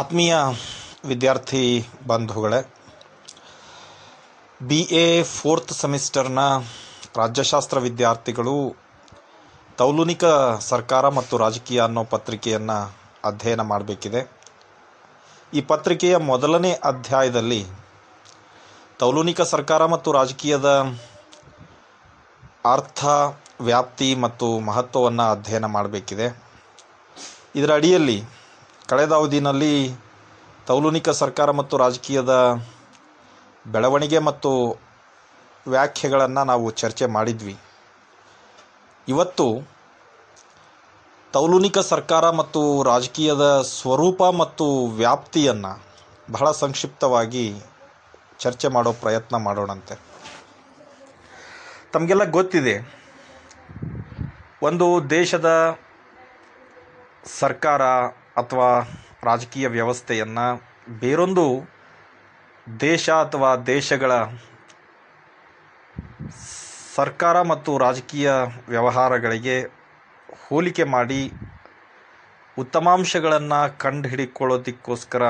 ಆತ್ಮೀಯ ವಿದ್ಯಾರ್ಥಿ ಬಂಧುಗಳೇ ಬಿ ಎ ಫೋರ್ತ್ ಸೆಮಿಸ್ಟರ್ನ ರಾಜ್ಯಶಾಸ್ತ್ರ ವಿದ್ಯಾರ್ಥಿಗಳು ತೌಲುನಿಕ ಸರ್ಕಾರ ಮತ್ತು ರಾಜಕೀಯ ಅನ್ನೋ ಪತ್ರಿಕೆಯನ್ನು ಅಧ್ಯಯನ ಮಾಡಬೇಕಿದೆ ಈ ಪತ್ರಿಕೆಯ ಮೊದಲನೇ ಅಧ್ಯಾಯದಲ್ಲಿ ತೌಲುನಿಕ ಸರ್ಕಾರ ಮತ್ತು ರಾಜಕೀಯದ ಅರ್ಥ ವ್ಯಾಪ್ತಿ ಮತ್ತು ಮಹತ್ವವನ್ನು ಅಧ್ಯಯನ ಮಾಡಬೇಕಿದೆ ಇದರ ಅಡಿಯಲ್ಲಿ ಕಳೆದ ಅವಧಿನಲ್ಲಿ ತೌಲುನಿಕ ಸರ್ಕಾರ ಮತ್ತು ರಾಜಕೀಯದ ಬೆಳವಣಿಗೆ ಮತ್ತು ವ್ಯಾಖ್ಯೆಗಳನ್ನು ನಾವು ಚರ್ಚೆ ಮಾಡಿದ್ವಿ ಇವತ್ತು ತೌಲುನಿಕ ಸರ್ಕಾರ ಮತ್ತು ರಾಜಕೀಯದ ಸ್ವರೂಪ ಮತ್ತು ವ್ಯಾಪ್ತಿಯನ್ನು ಬಹಳ ಸಂಕ್ಷಿಪ್ತವಾಗಿ ಚರ್ಚೆ ಮಾಡೋ ಪ್ರಯತ್ನ ಮಾಡೋಣಂತೆ ತಮಗೆಲ್ಲ ಗೊತ್ತಿದೆ ಒಂದು ದೇಶದ ಸರ್ಕಾರ ಅಥವಾ ರಾಜಕೀಯ ವ್ಯವಸ್ಥೆಯನ್ನು ಬೇರೊಂದು ದೇಶ ಅಥವಾ ದೇಶಗಳ ಸರ್ಕಾರ ಮತ್ತು ರಾಜಕೀಯ ವ್ಯವಹಾರಗಳಿಗೆ ಹೋಲಿಕೆ ಮಾಡಿ ಉತ್ತಮಾಂಶಗಳನ್ನು ಕಂಡುಹಿಡಿಕೊಳ್ಳೋದಕ್ಕೋಸ್ಕರ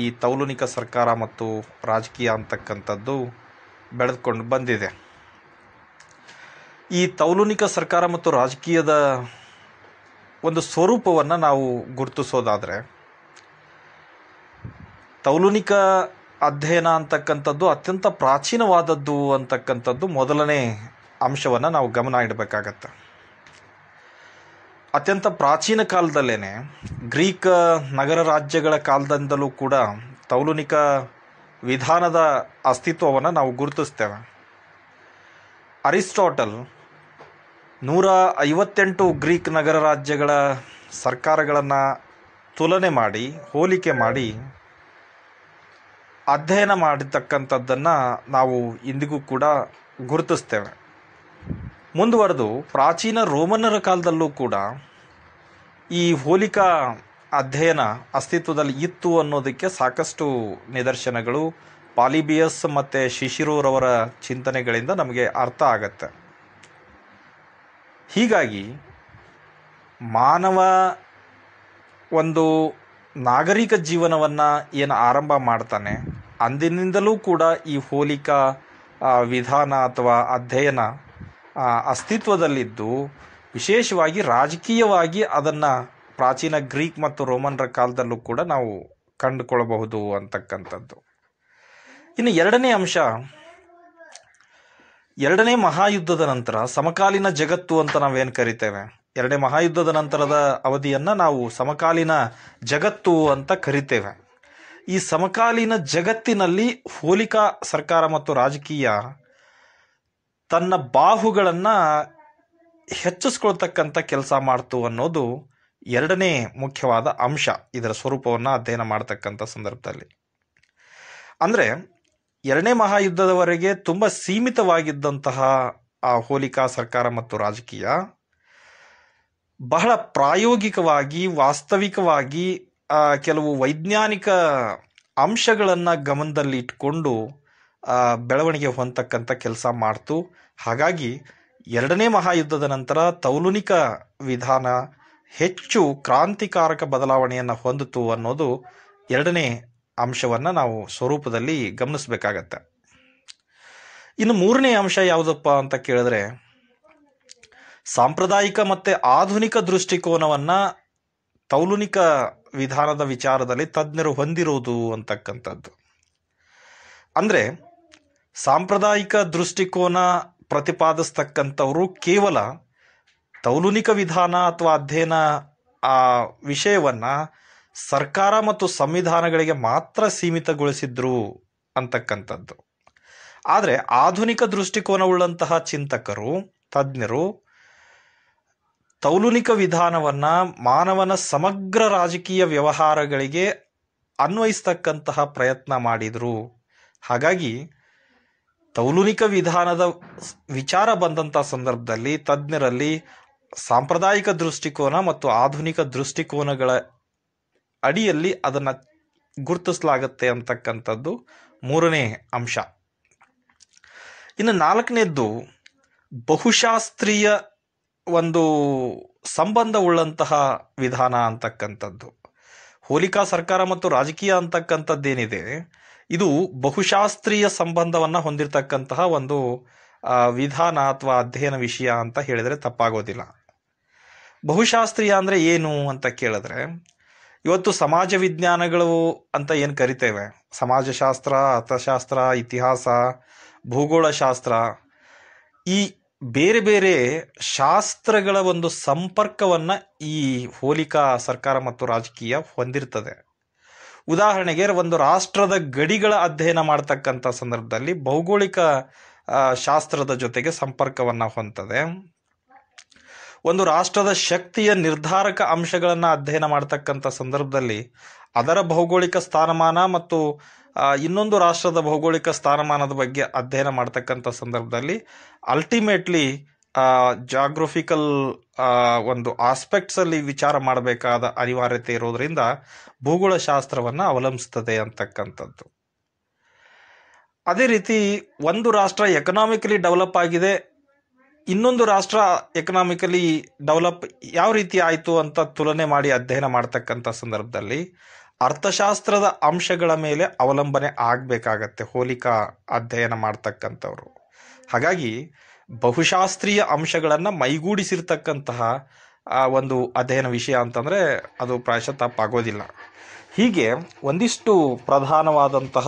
ಈ ತೌಲುನಿಕ ಸರ್ಕಾರ ಮತ್ತು ರಾಜಕೀಯ ಅಂತಕ್ಕಂಥದ್ದು ಬೆಳೆದುಕೊಂಡು ಬಂದಿದೆ ಈ ತೌಲುನಿಕ ಸರ್ಕಾರ ಮತ್ತು ರಾಜಕೀಯದ ಒಂದು ಸ್ವರೂಪವನ್ನು ನಾವು ಗುರುತಿಸೋದಾದರೆ ತೌಲುನಿಕ ಅಧ್ಯಯನ ಅಂತಕ್ಕಂಥದ್ದು ಅತ್ಯಂತ ಪ್ರಾಚೀನವಾದದ್ದು ಅಂತಕ್ಕಂಥದ್ದು ಮೊದಲನೇ ಅಂಶವನ್ನು ನಾವು ಗಮನ ಇಡಬೇಕಾಗತ್ತೆ ಅತ್ಯಂತ ಪ್ರಾಚೀನ ಕಾಲದಲ್ಲೇ ಗ್ರೀಕ್ ನಗರ ರಾಜ್ಯಗಳ ಕಾಲದಿಂದಲೂ ಕೂಡ ತೌಲುನಿಕ ವಿಧಾನದ ಅಸ್ತಿತ್ವವನ್ನು ನಾವು ಗುರುತಿಸ್ತೇವೆ ಅರಿಸ್ಟಾಟಲ್ ನೂರ ಐವತ್ತೆಂಟು ಗ್ರೀಕ್ ನಗರ ರಾಜ್ಯಗಳ ಸರ್ಕಾರಗಳನ್ನು ತುಲನೆ ಮಾಡಿ ಹೋಲಿಕೆ ಮಾಡಿ ಅಧ್ಯಯನ ಮಾಡಿರ್ತಕ್ಕಂಥದ್ದನ್ನು ನಾವು ಇಂದಿಗೂ ಕೂಡ ಗುರುತಿಸ್ತೇವೆ ಮುಂದುವರೆದು ಪ್ರಾಚೀನ ರೋಮನ್ನರ ಕಾಲದಲ್ಲೂ ಕೂಡ ಈ ಹೋಲಿಕಾ ಅಧ್ಯಯನ ಅಸ್ತಿತ್ವದಲ್ಲಿ ಇತ್ತು ಅನ್ನೋದಕ್ಕೆ ಸಾಕಷ್ಟು ನಿದರ್ಶನಗಳು ಪಾಲಿಬಿಯಸ್ ಮತ್ತು ಶಿಶಿರೂರವರ ಚಿಂತನೆಗಳಿಂದ ನಮಗೆ ಅರ್ಥ ಆಗತ್ತೆ ಹೀಗಾಗಿ ಮಾನವ ಒಂದು ನಾಗರಿಕ ಜೀವನವನ್ನು ಏನು ಆರಂಭ ಮಾಡ್ತಾನೆ ಅಂದಿನಿಂದಲೂ ಕೂಡ ಈ ಹೋಲಿಕಾ ವಿಧಾನ ಅಥವಾ ಅಧ್ಯಯನ ಅಸ್ತಿತ್ವದಲ್ಲಿದ್ದು ವಿಶೇಷವಾಗಿ ರಾಜಕೀಯವಾಗಿ ಅದನ್ನು ಪ್ರಾಚೀನ ಗ್ರೀಕ್ ಮತ್ತು ರೋಮನ್ರ ಕಾಲದಲ್ಲೂ ಕೂಡ ನಾವು ಕಂಡುಕೊಳ್ಳಬಹುದು ಅಂತಕ್ಕಂಥದ್ದು ಇನ್ನು ಎರಡನೇ ಅಂಶ ಎರಡನೇ ಮಹಾಯುದ್ಧದ ನಂತರ ಸಮಕಾಲೀನ ಜಗತ್ತು ಅಂತ ನಾವೇನು ಕರಿತೇವೆ ಎರಡನೇ ಮಹಾಯುದ್ಧದ ನಂತರದ ಅವಧಿಯನ್ನು ನಾವು ಸಮಕಾಲೀನ ಜಗತ್ತು ಅಂತ ಕರಿತೇವೆ ಈ ಸಮಕಾಲೀನ ಜಗತ್ತಿನಲ್ಲಿ ಹೋಲಿಕಾ ಸರ್ಕಾರ ಮತ್ತು ರಾಜಕೀಯ ತನ್ನ ಬಾಹುಗಳನ್ನು ಹೆಚ್ಚಿಸ್ಕೊಳ್ತಕ್ಕಂಥ ಕೆಲಸ ಮಾಡ್ತು ಅನ್ನೋದು ಎರಡನೇ ಮುಖ್ಯವಾದ ಅಂಶ ಇದರ ಸ್ವರೂಪವನ್ನು ಅಧ್ಯಯನ ಮಾಡತಕ್ಕಂಥ ಸಂದರ್ಭದಲ್ಲಿ ಅಂದರೆ ಎರಡನೇ ಮಹಾಯುದ್ಧದವರೆಗೆ ತುಂಬ ಸೀಮಿತವಾಗಿದ್ದಂತಹ ಆ ಹೋಲಿಕಾ ಸರ್ಕಾರ ಮತ್ತು ರಾಜಕೀಯ ಬಹಳ ಪ್ರಾಯೋಗಿಕವಾಗಿ ವಾಸ್ತವಿಕವಾಗಿ ಕೆಲವು ವೈಜ್ಞಾನಿಕ ಅಂಶಗಳನ್ನು ಗಮನದಲ್ಲಿ ಇಟ್ಕೊಂಡು ಬೆಳವಣಿಗೆ ಹೊಂದತಕ್ಕಂಥ ಕೆಲಸ ಮಾಡ್ತು ಹಾಗಾಗಿ ಎರಡನೇ ಮಹಾಯುದ್ಧದ ನಂತರ ತೌಲುನಿಕ ವಿಧಾನ ಹೆಚ್ಚು ಕ್ರಾಂತಿಕಾರಕ ಬದಲಾವಣೆಯನ್ನು ಹೊಂದಿತು ಅನ್ನೋದು ಎರಡನೇ ಅಂಶವನ್ನು ನಾವು ಸ್ವರೂಪದಲ್ಲಿ ಗಮನಿಸಬೇಕಾಗತ್ತೆ ಇನ್ನು ಮೂರನೇ ಅಂಶ ಯಾವುದಪ್ಪ ಅಂತ ಕೇಳಿದ್ರೆ ಸಾಂಪ್ರದಾಯಿಕ ಮತ್ತು ಆಧುನಿಕ ದೃಷ್ಟಿಕೋನವನ್ನು ತೌಲುನಿಕ ವಿಧಾನದ ವಿಚಾರದಲ್ಲಿ ತಜ್ಞರು ಹೊಂದಿರುವುದು ಅಂತಕ್ಕಂಥದ್ದು ಅಂದರೆ ಸಾಂಪ್ರದಾಯಿಕ ದೃಷ್ಟಿಕೋನ ಪ್ರತಿಪಾದಿಸ್ತಕ್ಕಂಥವರು ಕೇವಲ ತೌಲುನಿಕ ವಿಧಾನ ಅಥವಾ ಅಧ್ಯಯನ ಆ ವಿಷಯವನ್ನು ಸರ್ಕಾರ ಮತ್ತು ಸಂವಿಧಾನಗಳಿಗೆ ಮಾತ್ರ ಸೀಮಿತಗೊಳಿಸಿದ್ರು ಅಂತಕ್ಕಂಥದ್ದು ಆದರೆ ಆಧುನಿಕ ದೃಷ್ಟಿಕೋನವುಳ್ಳಂತಹ ಚಿಂತಕರು ತಜ್ಞರು ತೌಲುನಿಕ ವಿಧಾನವನ್ನು ಮಾನವನ ಸಮಗ್ರ ರಾಜಕೀಯ ವ್ಯವಹಾರಗಳಿಗೆ ಅನ್ವಯಿಸ್ತಕ್ಕಂತಹ ಪ್ರಯತ್ನ ಮಾಡಿದರು ಹಾಗಾಗಿ ತೌಲುನಿಕ ವಿಧಾನದ ವಿಚಾರ ಬಂದಂಥ ಸಂದರ್ಭದಲ್ಲಿ ತಜ್ಞರಲ್ಲಿ ಸಾಂಪ್ರದಾಯಿಕ ದೃಷ್ಟಿಕೋನ ಮತ್ತು ಆಧುನಿಕ ದೃಷ್ಟಿಕೋನಗಳ ಅಡಿಯಲ್ಲಿ ಅದನ್ನು ಗುರುತಿಸಲಾಗುತ್ತೆ ಅಂತಕ್ಕಂಥದ್ದು ಮೂರನೇ ಅಂಶ ಇನ್ನು ನಾಲ್ಕನೇದ್ದು ಬಹುಶಾಸ್ತ್ರೀಯ ಒಂದು ಸಂಬಂಧವುಳ್ಳಂತಹ ವಿಧಾನ ಅಂತಕ್ಕಂಥದ್ದು ಹೋಲಿಕಾ ಸರ್ಕಾರ ಮತ್ತು ರಾಜಕೀಯ ಅಂತಕ್ಕಂಥದ್ದೇನಿದೆ ಇದು ಬಹುಶಾಸ್ತ್ರೀಯ ಸಂಬಂಧವನ್ನು ಹೊಂದಿರತಕ್ಕಂತಹ ಒಂದು ವಿಧಾನ ಅಥವಾ ಅಧ್ಯಯನ ವಿಷಯ ಅಂತ ಹೇಳಿದರೆ ತಪ್ಪಾಗೋದಿಲ್ಲ ಬಹುಶಾಸ್ತ್ರೀಯ ಅಂದರೆ ಏನು ಅಂತ ಕೇಳಿದ್ರೆ ಇವತ್ತು ಸಮಾಜ ವಿಜ್ಞಾನಗಳು ಅಂತ ಏನು ಕರಿತೇವೆ ಸಮಾಜಶಾಸ್ತ್ರ ಅರ್ಥಶಾಸ್ತ್ರ ಇತಿಹಾಸ ಭೂಗೋಳಶಾಸ್ತ್ರ ಈ ಬೇರೆ ಬೇರೆ ಶಾಸ್ತ್ರಗಳ ಒಂದು ಸಂಪರ್ಕವನ್ನು ಈ ಹೋಲಿಕಾ ಸರ್ಕಾರ ಮತ್ತು ರಾಜಕೀಯ ಹೊಂದಿರ್ತದೆ ಉದಾಹರಣೆಗೆ ಒಂದು ರಾಷ್ಟ್ರದ ಗಡಿಗಳ ಅಧ್ಯಯನ ಮಾಡ್ತಕ್ಕಂಥ ಸಂದರ್ಭದಲ್ಲಿ ಭೌಗೋಳಿಕ ಶಾಸ್ತ್ರದ ಜೊತೆಗೆ ಸಂಪರ್ಕವನ್ನು ಹೊಂದದೆ ಒಂದು ರಾಷ್ಟ್ರದ ಶಕ್ತಿಯ ನಿರ್ಧಾರಕ ಅಂಶಗಳನ್ನು ಅಧ್ಯಯನ ಮಾಡ್ತಕ್ಕಂಥ ಸಂದರ್ಭದಲ್ಲಿ ಅದರ ಭೌಗೋಳಿಕ ಸ್ಥಾನಮಾನ ಮತ್ತು ಇನ್ನೊಂದು ರಾಷ್ಟ್ರದ ಭೌಗೋಳಿಕ ಸ್ಥಾನಮಾನದ ಬಗ್ಗೆ ಅಧ್ಯಯನ ಮಾಡ್ತಕ್ಕಂಥ ಸಂದರ್ಭದಲ್ಲಿ ಅಲ್ಟಿಮೇಟ್ಲಿ ಜಾಗ್ರಫಿಕಲ್ ಒಂದು ಆಸ್ಪೆಕ್ಟ್ಸಲ್ಲಿ ವಿಚಾರ ಮಾಡಬೇಕಾದ ಅನಿವಾರ್ಯತೆ ಇರೋದರಿಂದ ಭೂಗೋಳಶಾಸ್ತ್ರವನ್ನು ಅವಲಂಬಿಸ್ತದೆ ಅಂತಕ್ಕಂಥದ್ದು ಅದೇ ರೀತಿ ಒಂದು ರಾಷ್ಟ್ರ ಎಕನಾಮಿಕಲಿ ಡೆವಲಪ್ ಆಗಿದೆ ಇನ್ನೊಂದು ರಾಷ್ಟ್ರ ಎಕನಾಮಿಕಲಿ ಡೆವಲಪ್ ಯಾವ ರೀತಿ ಆಯಿತು ಅಂತ ತುಲನೆ ಮಾಡಿ ಅಧ್ಯಯನ ಮಾಡ್ತಕ್ಕಂಥ ಸಂದರ್ಭದಲ್ಲಿ ಅರ್ಥಶಾಸ್ತ್ರದ ಅಂಶಗಳ ಮೇಲೆ ಅವಲಂಬನೆ ಆಗಬೇಕಾಗತ್ತೆ ಹೋಲಿಕಾ ಅಧ್ಯಯನ ಮಾಡ್ತಕ್ಕಂಥವ್ರು ಹಾಗಾಗಿ ಬಹುಶಾಸ್ತ್ರೀಯ ಅಂಶಗಳನ್ನು ಮೈಗೂಡಿಸಿರ್ತಕ್ಕಂತಹ ಒಂದು ಅಧ್ಯಯನ ವಿಷಯ ಅಂತಂದರೆ ಅದು ಪ್ರಾಯಶಃ ತಪ್ಪಾಗೋದಿಲ್ಲ ಹೀಗೆ ಒಂದಿಷ್ಟು ಪ್ರಧಾನವಾದಂತಹ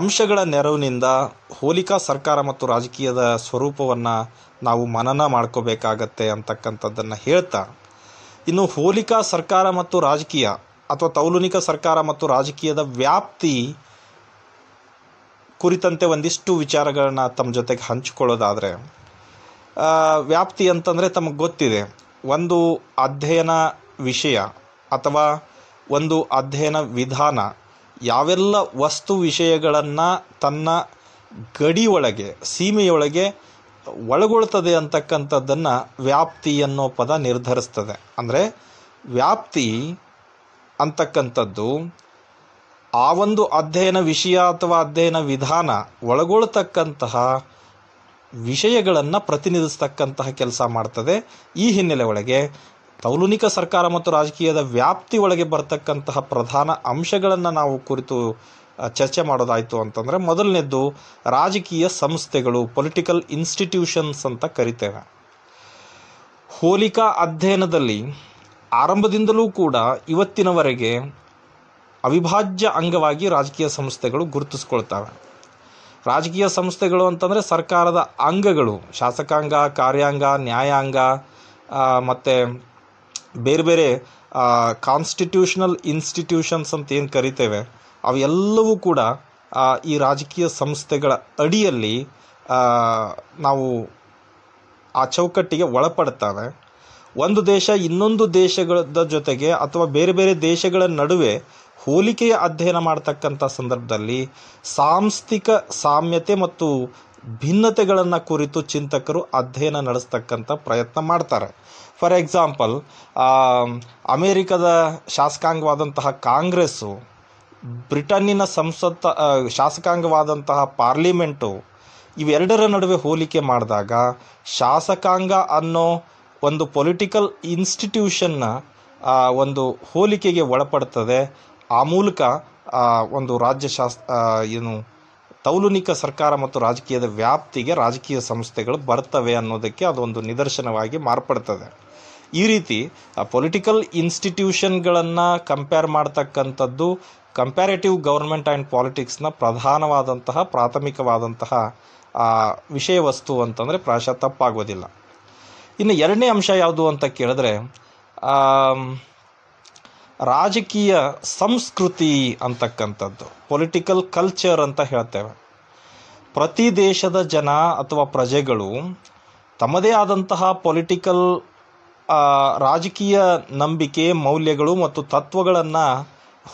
ಅಂಶಗಳ ನೆರವಿನಿಂದ ಹೋಲಿಕಾ ಸರ್ಕಾರ ಮತ್ತು ರಾಜಕೀಯದ ಸ್ವರೂಪವನ್ನು ನಾವು ಮನನ ಮಾಡ್ಕೋಬೇಕಾಗತ್ತೆ ಅಂತಕ್ಕಂಥದ್ದನ್ನು ಹೇಳ್ತಾ ಇನ್ನು ಹೋಲಿಕಾ ಸರ್ಕಾರ ಮತ್ತು ರಾಜಕೀಯ ಅಥವಾ ತೌಲುನಿಕ ಸರ್ಕಾರ ಮತ್ತು ರಾಜಕೀಯದ ವ್ಯಾಪ್ತಿ ಕುರಿತಂತೆ ಒಂದಿಷ್ಟು ವಿಚಾರಗಳನ್ನ ತಮ್ಮ ಜೊತೆಗೆ ಹಂಚಿಕೊಳ್ಳೋದಾದರೆ ವ್ಯಾಪ್ತಿ ಅಂತಂದರೆ ತಮಗೆ ಗೊತ್ತಿದೆ ಒಂದು ಅಧ್ಯಯನ ವಿಷಯ ಅಥವಾ ಒಂದು ಅಧ್ಯಯನ ವಿಧಾನ ಯಾವೆಲ್ಲ ವಸ್ತು ವಿಷಯಗಳನ್ನು ತನ್ನ ಗಡಿಯೊಳಗೆ ಸೀಮೆಯೊಳಗೆ ಒಳಗೊಳ್ತದೆ ಅಂತಕ್ಕಂಥದ್ದನ್ನು ವ್ಯಾಪ್ತಿ ಅನ್ನೋ ಪದ ನಿರ್ಧರಿಸ್ತದೆ ಅಂದರೆ ವ್ಯಾಪ್ತಿ ಅಂತಕ್ಕಂಥದ್ದು ಆ ಒಂದು ಅಧ್ಯಯನ ವಿಷಯ ಅಥವಾ ಅಧ್ಯಯನ ವಿಧಾನ ಒಳಗೊಳ್ತಕ್ಕಂತಹ ವಿಷಯಗಳನ್ನು ಪ್ರತಿನಿಧಿಸ್ತಕ್ಕಂತಹ ಕೆಲಸ ಮಾಡ್ತದೆ ಈ ಹಿನ್ನೆಲೆ ಒಳಗೆ ತೌಲುನಿಕ ಸರ್ಕಾರ ಮತ್ತು ರಾಜಕೀಯದ ವ್ಯಾಪ್ತಿ ಒಳಗೆ ಬರತಕ್ಕಂತಹ ಪ್ರಧಾನ ಅಂಶಗಳನ್ನು ನಾವು ಕುರಿತು ಚರ್ಚೆ ಮಾಡೋದಾಯಿತು ಅಂತಂದರೆ ಮೊದಲನೇದ್ದು ರಾಜಕೀಯ ಸಂಸ್ಥೆಗಳು ಪೊಲಿಟಿಕಲ್ ಇನ್ಸ್ಟಿಟ್ಯೂಷನ್ಸ್ ಅಂತ ಕರಿತೇವೆ ಹೋಲಿಕಾ ಅಧ್ಯಯನದಲ್ಲಿ ಆರಂಭದಿಂದಲೂ ಕೂಡ ಇವತ್ತಿನವರೆಗೆ ಅವಿಭಾಜ್ಯ ಅಂಗವಾಗಿ ರಾಜಕೀಯ ಸಂಸ್ಥೆಗಳು ಗುರುತಿಸ್ಕೊಳ್ತವೆ ರಾಜಕೀಯ ಸಂಸ್ಥೆಗಳು ಅಂತಂದರೆ ಸರ್ಕಾರದ ಅಂಗಗಳು ಶಾಸಕಾಂಗ ಕಾರ್ಯಾಂಗ ನ್ಯಾಯಾಂಗ ಮತ್ತು ಬೇರೆ ಬೇರೆ ಕಾನ್ಸ್ಟಿಟ್ಯೂಷನಲ್ ಇನ್ಸ್ಟಿಟ್ಯೂಷನ್ಸ್ ಅಂತ ಏನು ಕರಿತೇವೆ ಅವೆಲ್ಲವೂ ಕೂಡ ಈ ರಾಜಕೀಯ ಸಂಸ್ಥೆಗಳ ಅಡಿಯಲ್ಲಿ ನಾವು ಆ ಚೌಕಟ್ಟಿಗೆ ಒಳಪಡ್ತವೆ ಒಂದು ದೇಶ ಇನ್ನೊಂದು ದೇಶಗಳ ಜೊತೆಗೆ ಅಥವಾ ಬೇರೆ ಬೇರೆ ದೇಶಗಳ ನಡುವೆ ಹೋಲಿಕೆಯ ಅಧ್ಯಯನ ಮಾಡ್ತಕ್ಕಂಥ ಸಂದರ್ಭದಲ್ಲಿ ಸಾಂಸ್ಥಿಕ ಸಾಮ್ಯತೆ ಮತ್ತು ಭಿನ್ನತೆಗಳನ್ನು ಕುರಿತು ಚಿಂತಕರು ಅಧ್ಯಯನ ನಡೆಸ್ತಕ್ಕಂಥ ಪ್ರಯತ್ನ ಮಾಡ್ತಾರೆ ಫಾರ್ ಎಕ್ಸಾಂಪಲ್ ಅಮೇರಿಕದ ಶಾಸಕಾಂಗವಾದಂತಹ ಕಾಂಗ್ರೆಸ್ಸು ಬ್ರಿಟನ್ನಿನ ಸಂಸತ್ ಶಾಸಕಾಂಗವಾದಂತಹ ಪಾರ್ಲಿಮೆಂಟು ಇವೆರಡರ ನಡುವೆ ಹೋಲಿಕೆ ಮಾಡಿದಾಗ ಶಾಸಕಾಂಗ ಅನ್ನೋ ಒಂದು ಪೊಲಿಟಿಕಲ್ ಇನ್ಸ್ಟಿಟ್ಯೂಷನ್ನ ಒಂದು ಹೋಲಿಕೆಗೆ ಒಳಪಡ್ತದೆ ಆ ಮೂಲಕ ಒಂದು ರಾಜ್ಯ ಶಾಸ್ ಏನು ತೌಲುನಿಕ ಸರ್ಕಾರ ಮತ್ತು ರಾಜಕೀಯದ ವ್ಯಾಪ್ತಿಗೆ ರಾಜಕೀಯ ಸಂಸ್ಥೆಗಳು ಬರ್ತವೆ ಅನ್ನೋದಕ್ಕೆ ಅದೊಂದು ನಿದರ್ಶನವಾಗಿ ಮಾರ್ಪಡ್ತದೆ ಈ ರೀತಿ ಪೊಲಿಟಿಕಲ್ ಇನ್ಸ್ಟಿಟ್ಯೂಷನ್ಗಳನ್ನು ಕಂಪೇರ್ ಮಾಡ್ತಕ್ಕಂಥದ್ದು ಕಂಪ್ಯಾರೇಟಿವ್ ಗೌರ್ಮೆಂಟ್ ಆ್ಯಂಡ್ ಪಾಲಿಟಿಕ್ಸ್ನ ಪ್ರಧಾನವಾದಂತಹ ಪ್ರಾಥಮಿಕವಾದಂತಹ ವಿಷಯ ವಸ್ತು ಅಂತಂದರೆ ಪ್ರಾಯಶಃ ತಪ್ಪಾಗೋದಿಲ್ಲ ಇನ್ನು ಎರಡನೇ ಅಂಶ ಯಾವುದು ಅಂತ ಕೇಳಿದ್ರೆ ರಾಜಕೀಯ ಸಂಸ್ಕೃತಿ ಅಂತಕ್ಕಂಥದ್ದು ಪೊಲಿಟಿಕಲ್ ಕಲ್ಚರ್ ಅಂತ ಹೇಳ್ತೇವೆ ಪ್ರತಿ ದೇಶದ ಜನ ಅಥವಾ ಪ್ರಜೆಗಳು ತಮ್ಮದೇ ಆದಂತಹ ಪೊಲಿಟಿಕಲ್ ರಾಜಕೀಯ ನಂಬಿಕೆ ಮೌಲ್ಯಗಳು ಮತ್ತು ತತ್ವಗಳನ್ನು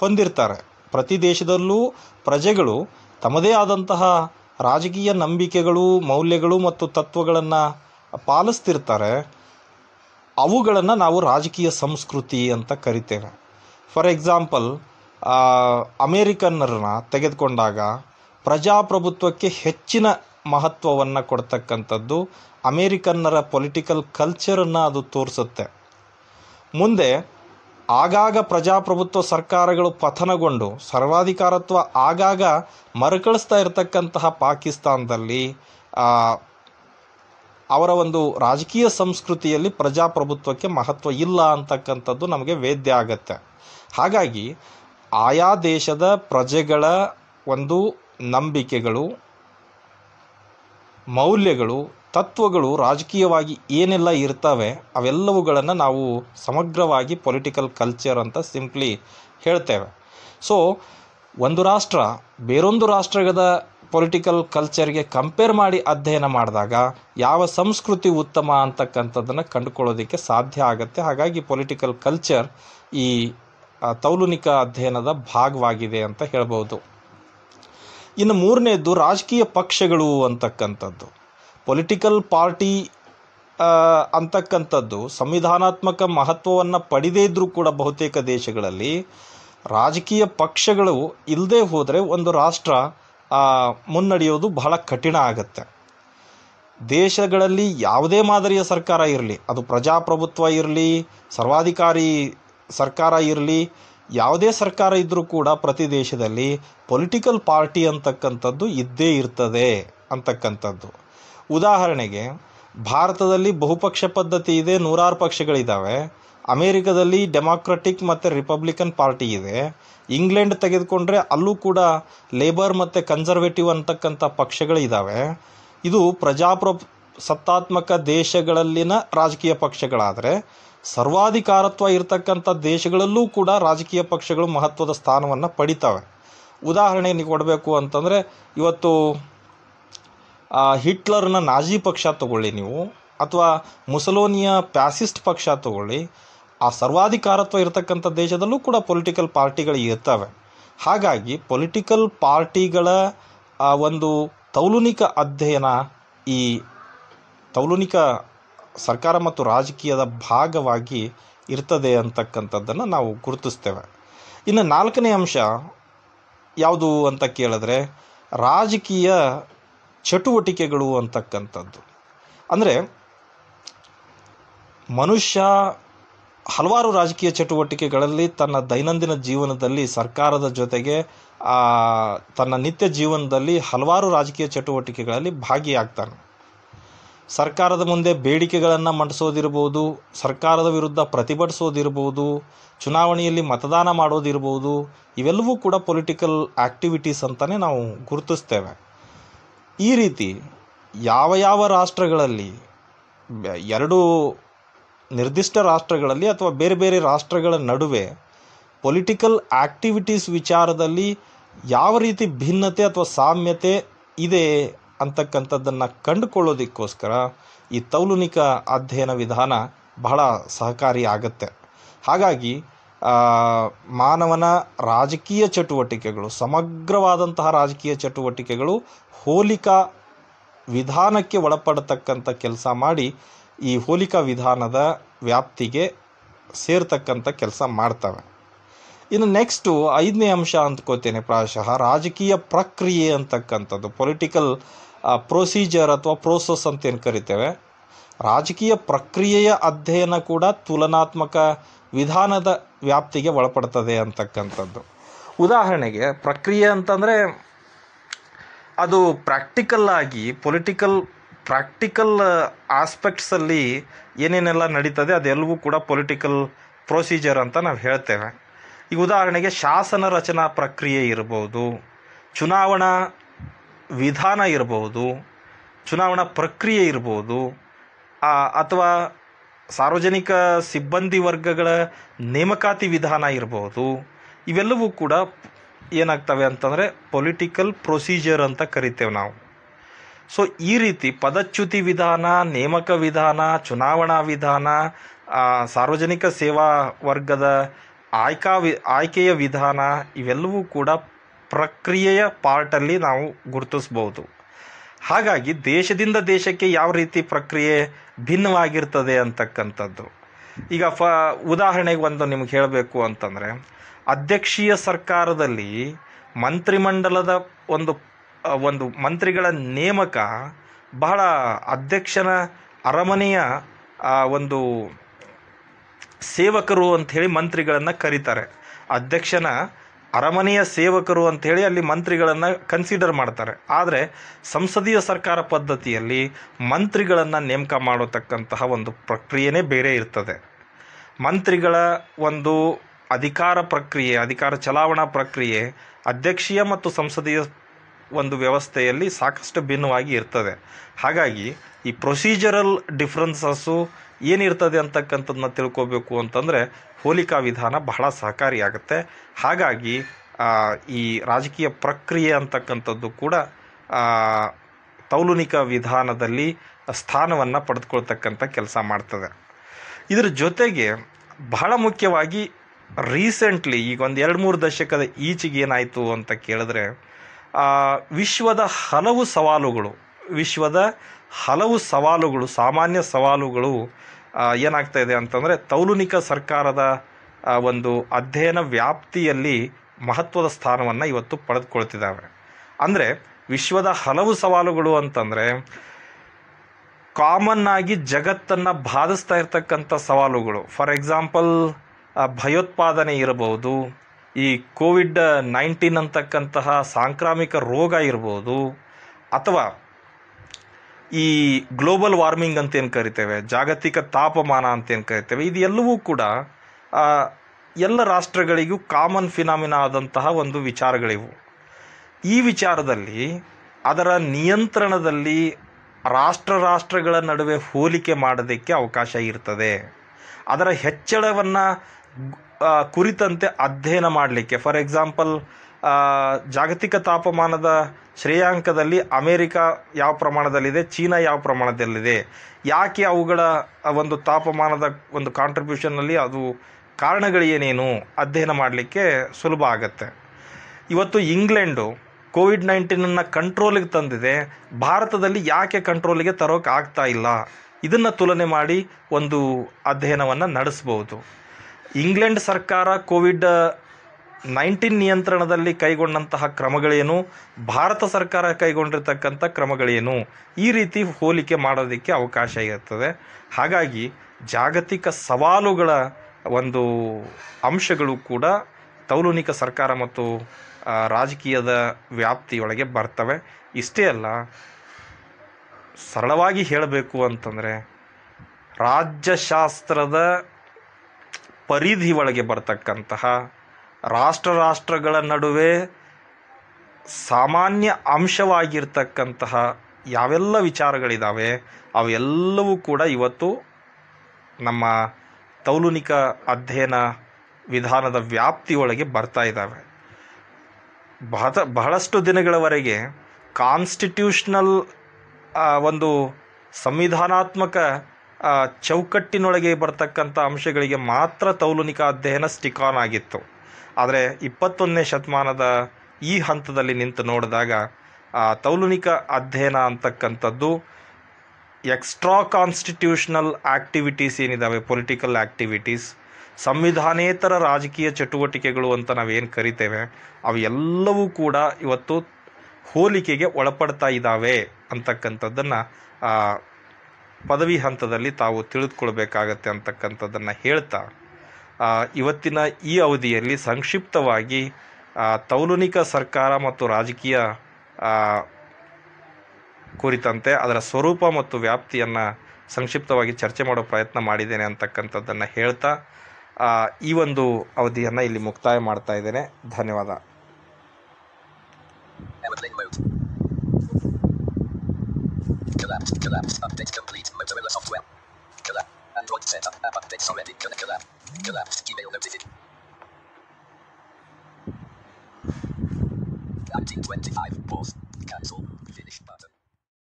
ಹೊಂದಿರ್ತಾರೆ ಪ್ರತಿ ದೇಶದಲ್ಲೂ ಪ್ರಜೆಗಳು ತಮ್ಮದೇ ಆದಂತಹ ರಾಜಕೀಯ ನಂಬಿಕೆಗಳು ಮೌಲ್ಯಗಳು ಮತ್ತು ತತ್ವಗಳನ್ನು ಪಾಲಿಸ್ತಿರ್ತಾರೆ ಅವುಗಳನ್ನು ನಾವು ರಾಜಕೀಯ ಸಂಸ್ಕೃತಿ ಅಂತ ಕರಿತೇವೆ ಫಾರ್ ಎಕ್ಸಾಂಪಲ್ ಅಮೇರಿಕನ್ನರನ್ನ ತೆಗೆದುಕೊಂಡಾಗ ಪ್ರಜಾಪ್ರಭುತ್ವಕ್ಕೆ ಹೆಚ್ಚಿನ ಮಹತ್ವವನ್ನು ಕೊಡ್ತಕ್ಕಂಥದ್ದು ಅಮೇರಿಕನ್ನರ ಪೊಲಿಟಿಕಲ್ ಕಲ್ಚರನ್ನು ಅದು ತೋರಿಸುತ್ತೆ ಮುಂದೆ ಆಗಾಗ ಪ್ರಜಾಪ್ರಭುತ್ವ ಸರ್ಕಾರಗಳು ಪತನಗೊಂಡು ಸರ್ವಾಧಿಕಾರತ್ವ ಆಗಾಗ ಮರುಕಳಿಸ್ತಾ ಇರತಕ್ಕಂತಹ ಪಾಕಿಸ್ತಾನದಲ್ಲಿ ಅವರ ಒಂದು ರಾಜಕೀಯ ಸಂಸ್ಕೃತಿಯಲ್ಲಿ ಪ್ರಜಾಪ್ರಭುತ್ವಕ್ಕೆ ಮಹತ್ವ ಇಲ್ಲ ಅಂತಕ್ಕಂಥದ್ದು ನಮಗೆ ವೇದ್ಯ ಆಗತ್ತೆ ಹಾಗಾಗಿ ಆಯಾ ದೇಶದ ಪ್ರಜೆಗಳ ಒಂದು ನಂಬಿಕೆಗಳು ಮೌಲ್ಯಗಳು ತತ್ವಗಳು ರಾಜಕೀಯವಾಗಿ ಏನೆಲ್ಲ ಇರ್ತವೆ ಅವೆಲ್ಲವುಗಳನ್ನು ನಾವು ಸಮಗ್ರವಾಗಿ ಪೊಲಿಟಿಕಲ್ ಕಲ್ಚರ್ ಅಂತ ಸಿಂಪ್ಲಿ ಹೇಳ್ತೇವೆ ಸೊ ಒಂದು ರಾಷ್ಟ್ರ ಬೇರೊಂದು ರಾಷ್ಟ್ರದ ಪೊಲಿಟಿಕಲ್ ಕಲ್ಚರ್ಗೆ ಕಂಪೇರ್ ಮಾಡಿ ಅಧ್ಯಯನ ಮಾಡಿದಾಗ ಯಾವ ಸಂಸ್ಕೃತಿ ಉತ್ತಮ ಅಂತಕ್ಕಂಥದ್ದನ್ನು ಕಂಡುಕೊಳ್ಳೋದಕ್ಕೆ ಸಾಧ್ಯ ಆಗುತ್ತೆ ಹಾಗಾಗಿ ಪೊಲಿಟಿಕಲ್ ಕಲ್ಚರ್ ಈ ತೌಲುನಿಕ ಅಧ್ಯಯನದ ಭಾಗವಾಗಿದೆ ಅಂತ ಹೇಳ್ಬೋದು ಇನ್ನು ಮೂರನೇದು ರಾಜಕೀಯ ಪಕ್ಷಗಳು ಅಂತಕ್ಕಂಥದ್ದು ಪೊಲಿಟಿಕಲ್ ಪಾರ್ಟಿ ಅಂತಕ್ಕಂಥದ್ದು ಸಂವಿಧಾನಾತ್ಮಕ ಮಹತ್ವವನ್ನು ಪಡೆದೇ ಇದ್ದರೂ ಕೂಡ ಬಹುತೇಕ ದೇಶಗಳಲ್ಲಿ ರಾಜಕೀಯ ಪಕ್ಷಗಳು ಇಲ್ಲದೆ ಹೋದರೆ ಒಂದು ರಾಷ್ಟ್ರ ಮುನ್ನಡೆಯೋದು ಬಹಳ ಕಠಿಣ ಆಗುತ್ತೆ ದೇಶಗಳಲ್ಲಿ ಯಾವುದೇ ಮಾದರಿಯ ಸರ್ಕಾರ ಇರಲಿ ಅದು ಪ್ರಜಾಪ್ರಭುತ್ವ ಇರಲಿ ಸರ್ವಾಧಿಕಾರಿ ಸರ್ಕಾರ ಇರಲಿ ಯಾವುದೇ ಸರ್ಕಾರ ಇದ್ದರೂ ಕೂಡ ಪ್ರತಿ ದೇಶದಲ್ಲಿ ಪೊಲಿಟಿಕಲ್ ಪಾರ್ಟಿ ಅಂತಕ್ಕಂಥದ್ದು ಇದ್ದೇ ಇರ್ತದೆ ಅಂತಕ್ಕಂಥದ್ದು ಉದಾಹರಣೆಗೆ ಭಾರತದಲ್ಲಿ ಬಹುಪಕ್ಷ ಪದ್ಧತಿ ಇದೆ ನೂರಾರು ಪಕ್ಷಗಳಿದ್ದಾವೆ ಅಮೇರಿಕದಲ್ಲಿ ಡೆಮಾಕ್ರೆಟಿಕ್ ಮತ್ತು ರಿಪಬ್ಲಿಕನ್ ಪಾರ್ಟಿ ಇದೆ ಇಂಗ್ಲೆಂಡ್ ತೆಗೆದುಕೊಂಡ್ರೆ ಅಲ್ಲೂ ಕೂಡ ಲೇಬರ್ ಮತ್ತು ಕನ್ಸರ್ವೇಟಿವ್ ಅಂತಕ್ಕಂಥ ಪಕ್ಷಗಳಿದ್ದಾವೆ ಇದು ಪ್ರಜಾಪ್ರ ಸತ್ತಾತ್ಮಕ ದೇಶಗಳಲ್ಲಿನ ರಾಜಕೀಯ ಪಕ್ಷಗಳಾದರೆ ಸರ್ವಾಧಿಕಾರತ್ವ ಇರತಕ್ಕಂಥ ದೇಶಗಳಲ್ಲೂ ಕೂಡ ರಾಜಕೀಯ ಪಕ್ಷಗಳು ಮಹತ್ವದ ಸ್ಥಾನವನ್ನು ಪಡಿತಾವೆ ಉದಾಹರಣೆ ನೀವು ಕೊಡಬೇಕು ಅಂತಂದರೆ ಇವತ್ತು ಹಿಟ್ಲರ್ನ ನಾಜಿ ಪಕ್ಷ ತಗೊಳ್ಳಿ ನೀವು ಅಥವಾ ಮುಸಲೋನಿಯ ಪ್ಯಾಸಿಸ್ಟ್ ಪಕ್ಷ ತಗೊಳ್ಳಿ ಆ ಸರ್ವಾಧಿಕಾರತ್ವ ಇರತಕ್ಕಂಥ ದೇಶದಲ್ಲೂ ಕೂಡ ಪೊಲಿಟಿಕಲ್ ಪಾರ್ಟಿಗಳು ಇರ್ತವೆ ಹಾಗಾಗಿ ಪೊಲಿಟಿಕಲ್ ಪಾರ್ಟಿಗಳ ಆ ಒಂದು ತೌಲುನಿಕ ಅಧ್ಯಯನ ಈ ತೌಲುನಿಕ ಸರ್ಕಾರ ಮತ್ತು ರಾಜಕೀಯದ ಭಾಗವಾಗಿ ಇರ್ತದೆ ಅಂತಕ್ಕಂಥದ್ದನ್ನು ನಾವು ಗುರುತಿಸ್ತೇವೆ ಇನ್ನು ನಾಲ್ಕನೇ ಅಂಶ ಯಾವುದು ಅಂತ ಕೇಳಿದ್ರೆ ರಾಜಕೀಯ ಚಟುವಟಿಕೆಗಳು ಅಂತಕ್ಕಂಥದ್ದು ಅಂದರೆ ಮನುಷ್ಯ ಹಲವಾರು ರಾಜಕೀಯ ಚಟುವಟಿಕೆಗಳಲ್ಲಿ ತನ್ನ ದೈನಂದಿನ ಜೀವನದಲ್ಲಿ ಸರ್ಕಾರದ ಜೊತೆಗೆ ತನ್ನ ನಿತ್ಯ ಜೀವನದಲ್ಲಿ ಹಲವಾರು ರಾಜಕೀಯ ಚಟುವಟಿಕೆಗಳಲ್ಲಿ ಭಾಗಿಯಾಗ್ತಾನೆ ಸರ್ಕಾರದ ಮುಂದೆ ಬೇಡಿಕೆಗಳನ್ನು ಮಂಡಿಸೋದಿರ್ಬೋದು ಸರ್ಕಾರದ ವಿರುದ್ಧ ಪ್ರತಿಭಟಿಸೋದಿರ್ಬೋದು ಚುನಾವಣೆಯಲ್ಲಿ ಮತದಾನ ಮಾಡೋದಿರ್ಬೋದು ಇವೆಲ್ಲವೂ ಕೂಡ ಪೊಲಿಟಿಕಲ್ ಆ್ಯಕ್ಟಿವಿಟೀಸ್ ಅಂತಲೇ ನಾವು ಗುರುತಿಸ್ತೇವೆ ಈ ರೀತಿ ಯಾವ ಯಾವ ರಾಷ್ಟ್ರಗಳಲ್ಲಿ ಎರಡು ನಿರ್ದಿಷ್ಟ ರಾಷ್ಟ್ರಗಳಲ್ಲಿ ಅಥವಾ ಬೇರೆ ಬೇರೆ ರಾಷ್ಟ್ರಗಳ ನಡುವೆ ಪೊಲಿಟಿಕಲ್ ಆ್ಯಕ್ಟಿವಿಟೀಸ್ ವಿಚಾರದಲ್ಲಿ ಯಾವ ರೀತಿ ಭಿನ್ನತೆ ಅಥವಾ ಸಾಮ್ಯತೆ ಇದೆ ಅಂತಕ್ಕಂಥದ್ದನ್ನು ಕಂಡುಕೊಳ್ಳೋದಕ್ಕೋಸ್ಕರ ಈ ತೌಲುನಿಕ ಅಧ್ಯಯನ ವಿಧಾನ ಬಹಳ ಸಹಕಾರಿಯಾಗತ್ತೆ ಹಾಗಾಗಿ ಮಾನವನ ರಾಜಕೀಯ ಚಟುವಟಿಕೆಗಳು ಸಮಗ್ರವಾದಂತಹ ರಾಜಕೀಯ ಚಟುವಟಿಕೆಗಳು ಹೋಲಿಕಾ ವಿಧಾನಕ್ಕೆ ಒಳಪಡತಕ್ಕಂಥ ಕೆಲಸ ಮಾಡಿ ಈ ಹೋಲಿಕಾ ವಿಧಾನದ ವ್ಯಾಪ್ತಿಗೆ ಸೇರ್ತಕ್ಕಂಥ ಕೆಲಸ ಮಾಡ್ತವೆ ಇನ್ನು ನೆಕ್ಸ್ಟು ಐದನೇ ಅಂಶ ಅಂದ್ಕೋತೇನೆ ಪ್ರಾಯಶಃ ರಾಜಕೀಯ ಪ್ರಕ್ರಿಯೆ ಅಂತಕ್ಕಂಥದ್ದು ಪೊಲಿಟಿಕಲ್ ಪ್ರೊಸೀಜರ್ ಅಥವಾ ಪ್ರೋಸೆಸ್ ಅಂತ ಏನು ಕರಿತೇವೆ ರಾಜಕೀಯ ಪ್ರಕ್ರಿಯೆಯ ಅಧ್ಯಯನ ಕೂಡ ತುಲನಾತ್ಮಕ ವಿಧಾನದ ವ್ಯಾಪ್ತಿಗೆ ಒಳಪಡ್ತದೆ ಅಂತಕ್ಕಂಥದ್ದು ಉದಾಹರಣೆಗೆ ಪ್ರಕ್ರಿಯೆ ಅಂತಂದರೆ ಅದು ಪ್ರಾಕ್ಟಿಕಲ್ ಆಗಿ ಪೊಲಿಟಿಕಲ್ ಪ್ರಾಕ್ಟಿಕಲ್ ಆಸ್ಪೆಕ್ಟ್ಸಲ್ಲಿ uh, ಏನೇನೆಲ್ಲ ನಡೀತದೆ ಅದೆಲ್ಲವೂ ಕೂಡ ಪೊಲಿಟಿಕಲ್ ಪ್ರೊಸೀಜರ್ ಅಂತ ನಾವು ಹೇಳ್ತೇವೆ ಈಗ ಉದಾಹರಣೆಗೆ ಶಾಸನ ರಚನಾ ಪ್ರಕ್ರಿಯೆ ಇರ್ಬೋದು ಚುನಾವಣಾ ವಿಧಾನ ಇರ್ಬೋದು ಚುನಾವಣಾ ಪ್ರಕ್ರಿಯೆ ಇರ್ಬೋದು ಅಥವಾ ಸಾರ್ವಜನಿಕ ಸಿಬ್ಬಂದಿ ವರ್ಗಗಳ ನೇಮಕಾತಿ ವಿಧಾನ ಇರ್ಬೋದು ಇವೆಲ್ಲವೂ ಕೂಡ ಏನಾಗ್ತವೆ ಅಂತಂದರೆ ಪೊಲಿಟಿಕಲ್ ಪ್ರೊಸೀಜರ್ ಅಂತ ಕರಿತೇವೆ ನಾವು ಸೊ ಈ ರೀತಿ ಪದಚ್ಯುತಿ ವಿಧಾನ ನೇಮಕ ವಿಧಾನ ಚುನಾವಣಾ ವಿಧಾನ ಸಾರ್ವಜನಿಕ ಸೇವಾ ವರ್ಗದ ಆಯ್ಕಾ ವಿ ಆಯ್ಕೆಯ ವಿಧಾನ ಇವೆಲ್ಲವೂ ಕೂಡ ಪ್ರಕ್ರಿಯೆಯ ಪಾರ್ಟಲ್ಲಿ ನಾವು ಗುರುತಿಸ್ಬೋದು ಹಾಗಾಗಿ ದೇಶದಿಂದ ದೇಶಕ್ಕೆ ಯಾವ ರೀತಿ ಪ್ರಕ್ರಿಯೆ ಭಿನ್ನವಾಗಿರ್ತದೆ ಅಂತಕ್ಕಂಥದ್ದು ಈಗ ಫ ಉದಾಹರಣೆಗೆ ಒಂದು ನಿಮ್ಗೆ ಹೇಳಬೇಕು ಅಂತಂದರೆ ಅಧ್ಯಕ್ಷೀಯ ಸರ್ಕಾರದಲ್ಲಿ ಮಂತ್ರಿಮಂಡಲದ ಒಂದು ಒಂದು ಮಂತ್ರಿಗಳ ನೇಮಕ ಬಹಳ ಅಧ್ಯಕ್ಷನ ಅರಮನೆಯ ಒಂದು ಸೇವಕರು ಅಂಥೇಳಿ ಮಂತ್ರಿಗಳನ್ನು ಕರೀತಾರೆ ಅಧ್ಯಕ್ಷನ ಅರಮನೆಯ ಸೇವಕರು ಅಂಥೇಳಿ ಅಲ್ಲಿ ಮಂತ್ರಿಗಳನ್ನು ಕನ್ಸಿಡರ್ ಮಾಡ್ತಾರೆ ಆದರೆ ಸಂಸದೀಯ ಸರ್ಕಾರ ಪದ್ಧತಿಯಲ್ಲಿ ಮಂತ್ರಿಗಳನ್ನು ನೇಮಕ ಮಾಡತಕ್ಕಂತಹ ಒಂದು ಪ್ರಕ್ರಿಯೆನೇ ಬೇರೆ ಇರ್ತದೆ ಮಂತ್ರಿಗಳ ಒಂದು ಅಧಿಕಾರ ಪ್ರಕ್ರಿಯೆ ಅಧಿಕಾರ ಚಲಾವಣಾ ಪ್ರಕ್ರಿಯೆ ಅಧ್ಯಕ್ಷೀಯ ಮತ್ತು ಸಂಸದೀಯ ಒಂದು ವ್ಯವಸ್ಥೆಯಲ್ಲಿ ಸಾಕಷ್ಟು ಭಿನ್ನವಾಗಿ ಇರ್ತದೆ ಹಾಗಾಗಿ ಈ ಪ್ರೊಸೀಜರಲ್ ಡಿಫ್ರೆನ್ಸಸ್ಸು ಏನಿರ್ತದೆ ಅಂತಕ್ಕಂಥದ್ದನ್ನ ತಿಳ್ಕೋಬೇಕು ಅಂತಂದರೆ ಹೋಲಿಕಾ ವಿಧಾನ ಬಹಳ ಸಹಕಾರಿಯಾಗುತ್ತೆ ಹಾಗಾಗಿ ಈ ರಾಜಕೀಯ ಪ್ರಕ್ರಿಯೆ ಅಂತಕ್ಕಂಥದ್ದು ಕೂಡ ತೌಲುನಿಕ ವಿಧಾನದಲ್ಲಿ ಸ್ಥಾನವನ್ನು ಪಡೆದುಕೊಳ್ತಕ್ಕಂಥ ಕೆಲಸ ಮಾಡ್ತದೆ ಇದರ ಜೊತೆಗೆ ಬಹಳ ಮುಖ್ಯವಾಗಿ ರೀಸೆಂಟ್ಲಿ ಈಗ ಒಂದು ಎರಡು ಮೂರು ದಶಕದ ಈಚೆಗೆ ಅಂತ ಕೇಳಿದ್ರೆ ವಿಶ್ವದ ಹಲವು ಸವಾಲುಗಳು ವಿಶ್ವದ ಹಲವು ಸವಾಲುಗಳು ಸಾಮಾನ್ಯ ಸವಾಲುಗಳು ಏನಾಗ್ತಾ ಇದೆ ಅಂತಂದರೆ ತೌಲುನಿಕ ಸರ್ಕಾರದ ಒಂದು ಅಧ್ಯಯನ ವ್ಯಾಪ್ತಿಯಲ್ಲಿ ಮಹತ್ವದ ಸ್ಥಾನವನ್ನು ಇವತ್ತು ಪಡೆದುಕೊಳ್ತಿದ್ದಾವೆ ಅಂದರೆ ವಿಶ್ವದ ಹಲವು ಸವಾಲುಗಳು ಅಂತಂದರೆ ಕಾಮನ್ ಆಗಿ ಜಗತ್ತನ್ನು ಬಾಧಿಸ್ತಾ ಇರ್ತಕ್ಕಂಥ ಸವಾಲುಗಳು ಫಾರ್ ಎಕ್ಸಾಂಪಲ್ ಭಯೋತ್ಪಾದನೆ ಇರಬಹುದು ಈ ಕೋವಿಡ್ ನೈನ್ಟೀನ್ ಅಂತಕ್ಕಂತಹ ಸಾಂಕ್ರಾಮಿಕ ರೋಗ ಇರ್ಬೋದು ಅಥವಾ ಈ ಗ್ಲೋಬಲ್ ವಾರ್ಮಿಂಗ್ ಅಂತೇನು ಕರಿತೇವೆ ಜಾಗತಿಕ ತಾಪಮಾನ ಅಂತೇನು ಕರಿತೇವೆ ಇದು ಎಲ್ಲವೂ ಕೂಡ ಎಲ್ಲ ರಾಷ್ಟ್ರಗಳಿಗೂ ಕಾಮನ್ ಫಿನಾಮಿನ ಆದಂತಹ ಒಂದು ವಿಚಾರಗಳಿವು ಈ ವಿಚಾರದಲ್ಲಿ ಅದರ ನಿಯಂತ್ರಣದಲ್ಲಿ ರಾಷ್ಟ್ರ ರಾಷ್ಟ್ರಗಳ ನಡುವೆ ಹೋಲಿಕೆ ಮಾಡೋದಕ್ಕೆ ಅವಕಾಶ ಇರ್ತದೆ ಅದರ ಹೆಚ್ಚಳವನ್ನು ಕುರಿತಂತೆ ಅಧ್ಯಯನ ಮಾಡಲಿಕ್ಕೆ ಫಾರ್ ಎಕ್ಸಾಂಪಲ್ ಜಾಗತಿಕ ತಾಪಮಾನದ ಶ್ರೇಯಾಂಕದಲ್ಲಿ ಅಮೇರಿಕ ಯಾವ ಪ್ರಮಾಣದಲ್ಲಿದೆ ಚೀನಾ ಯಾವ ಪ್ರಮಾಣದಲ್ಲಿದೆ ಯಾಕೆ ಅವುಗಳ ಒಂದು ತಾಪಮಾನದ ಒಂದು ಕಾಂಟ್ರಿಬ್ಯೂಷನ್ನಲ್ಲಿ ಅದು ಕಾರಣಗಳೇನೇನು ಅಧ್ಯಯನ ಮಾಡಲಿಕ್ಕೆ ಸುಲಭ ಆಗುತ್ತೆ ಇವತ್ತು ಇಂಗ್ಲೆಂಡು ಕೋವಿಡ್ ನೈನ್ಟೀನನ್ನು ಕಂಟ್ರೋಲಿಗೆ ತಂದಿದೆ ಭಾರತದಲ್ಲಿ ಯಾಕೆ ಕಂಟ್ರೋಲಿಗೆ ತರೋಕೆ ಆಗ್ತಾ ಇಲ್ಲ ಇದನ್ನು ತುಲನೆ ಮಾಡಿ ಒಂದು ಅಧ್ಯಯನವನ್ನು ನಡೆಸ್ಬೋದು ಇಂಗ್ಲೆಂಡ್ ಸರ್ಕಾರ ಕೋವಿಡ್ ನೈನ್ಟೀನ್ ನಿಯಂತ್ರಣದಲ್ಲಿ ಕೈಗೊಂಡಂತಹ ಕ್ರಮಗಳೇನು ಭಾರತ ಸರ್ಕಾರ ಕೈಗೊಂಡಿರ್ತಕ್ಕಂಥ ಕ್ರಮಗಳೇನು ಈ ರೀತಿ ಹೋಲಿಕೆ ಮಾಡೋದಕ್ಕೆ ಅವಕಾಶ ಇರ್ತದೆ ಹಾಗಾಗಿ ಜಾಗತಿಕ ಸವಾಲುಗಳ ಒಂದು ಅಂಶಗಳು ಕೂಡ ತೌಲುನಿಕ ಸರ್ಕಾರ ಮತ್ತು ರಾಜಕೀಯದ ವ್ಯಾಪ್ತಿಯೊಳಗೆ ಬರ್ತವೆ ಇಷ್ಟೇ ಅಲ್ಲ ಸರಳವಾಗಿ ಹೇಳಬೇಕು ಅಂತಂದರೆ ರಾಜ್ಯಶಾಸ್ತ್ರದ ಪರಿಧಿ ಒಳಗೆ ಬರ್ತಕ್ಕಂತಹ ರಾಷ್ಟ್ರ ರಾಷ್ಟ್ರಗಳ ನಡುವೆ ಸಾಮಾನ್ಯ ಅಂಶವಾಗಿರ್ತಕ್ಕಂತಹ ಯಾವೆಲ್ಲ ವಿಚಾರಗಳಿದ್ದಾವೆ ಅವೆಲ್ಲವೂ ಕೂಡ ಇವತ್ತು ನಮ್ಮ ತೌಲುನಿಕ ಅಧ್ಯಯನ ವಿಧಾನದ ವ್ಯಾಪ್ತಿಯೊಳಗೆ ಬರ್ತಾ ಇದ್ದಾವೆ ಬಹದ ಬಹಳಷ್ಟು ದಿನಗಳವರೆಗೆ ಕಾನ್ಸ್ಟಿಟ್ಯೂಷನಲ್ ಒಂದು ಸಂವಿಧಾನಾತ್ಮಕ ಆ ಚೌಕಟ್ಟಿನೊಳಗೆ ಬರ್ತಕ್ಕಂಥ ಅಂಶಗಳಿಗೆ ಮಾತ್ರ ತೌಲುನಿಕ ಅಧ್ಯಯನ ಸ್ಟಿಕಾನ್ ಆಗಿತ್ತು ಆದರೆ ಇಪ್ಪತ್ತೊಂದನೇ ಶತಮಾನದ ಈ ಹಂತದಲ್ಲಿ ನಿಂತು ನೋಡಿದಾಗ ಆ ತೌಲುನಿಕ ಅಧ್ಯಯನ ಅಂತಕ್ಕಂಥದ್ದು ಎಕ್ಸ್ಟ್ರಾ ಕಾನ್ಸ್ಟಿಟ್ಯೂಷನಲ್ ಆ್ಯಕ್ಟಿವಿಟೀಸ್ ಏನಿದ್ದಾವೆ ಪೊಲಿಟಿಕಲ್ ಆ್ಯಕ್ಟಿವಿಟೀಸ್ ಸಂವಿಧಾನೇತರ ರಾಜಕೀಯ ಚಟುವಟಿಕೆಗಳು ಅಂತ ನಾವೇನು ಕರಿತೇವೆ ಅವೆಲ್ಲವೂ ಕೂಡ ಇವತ್ತು ಹೋಲಿಕೆಗೆ ಒಳಪಡ್ತಾ ಇದ್ದಾವೆ ಅಂತಕ್ಕಂಥದ್ದನ್ನು ಪದವಿ ಹಂತದಲ್ಲಿ ತಾವು ತಿಳಿದುಕೊಳ್ಬೇಕಾಗತ್ತೆ ಅಂತಕ್ಕಂಥದ್ದನ್ನು ಹೇಳ್ತಾ ಇವತ್ತಿನ ಈ ಅವಧಿಯಲ್ಲಿ ಸಂಕ್ಷಿಪ್ತವಾಗಿ ತೌಲುನಿಕ ಸರ್ಕಾರ ಮತ್ತು ರಾಜಕೀಯ ಕುರಿತಂತೆ ಅದರ ಸ್ವರೂಪ ಮತ್ತು ವ್ಯಾಪ್ತಿಯನ್ನು ಸಂಕ್ಷಿಪ್ತವಾಗಿ ಚರ್ಚೆ ಮಾಡೋ ಪ್ರಯತ್ನ ಮಾಡಿದ್ದೇನೆ ಅಂತಕ್ಕಂಥದ್ದನ್ನು ಹೇಳ್ತಾ ಈ ಒಂದು ಅವಧಿಯನ್ನು ಇಲ್ಲಿ ಮುಕ್ತಾಯ ಮಾಡ್ತಾ ಇದ್ದೇನೆ ಧನ್ಯವಾದ Collapse. Collapse. Update complete. Motorola software. Collapse. Android setup. App updates already. Collapse. Collapse. Gmail notification. 1925. Pause. Cancel. Finish button.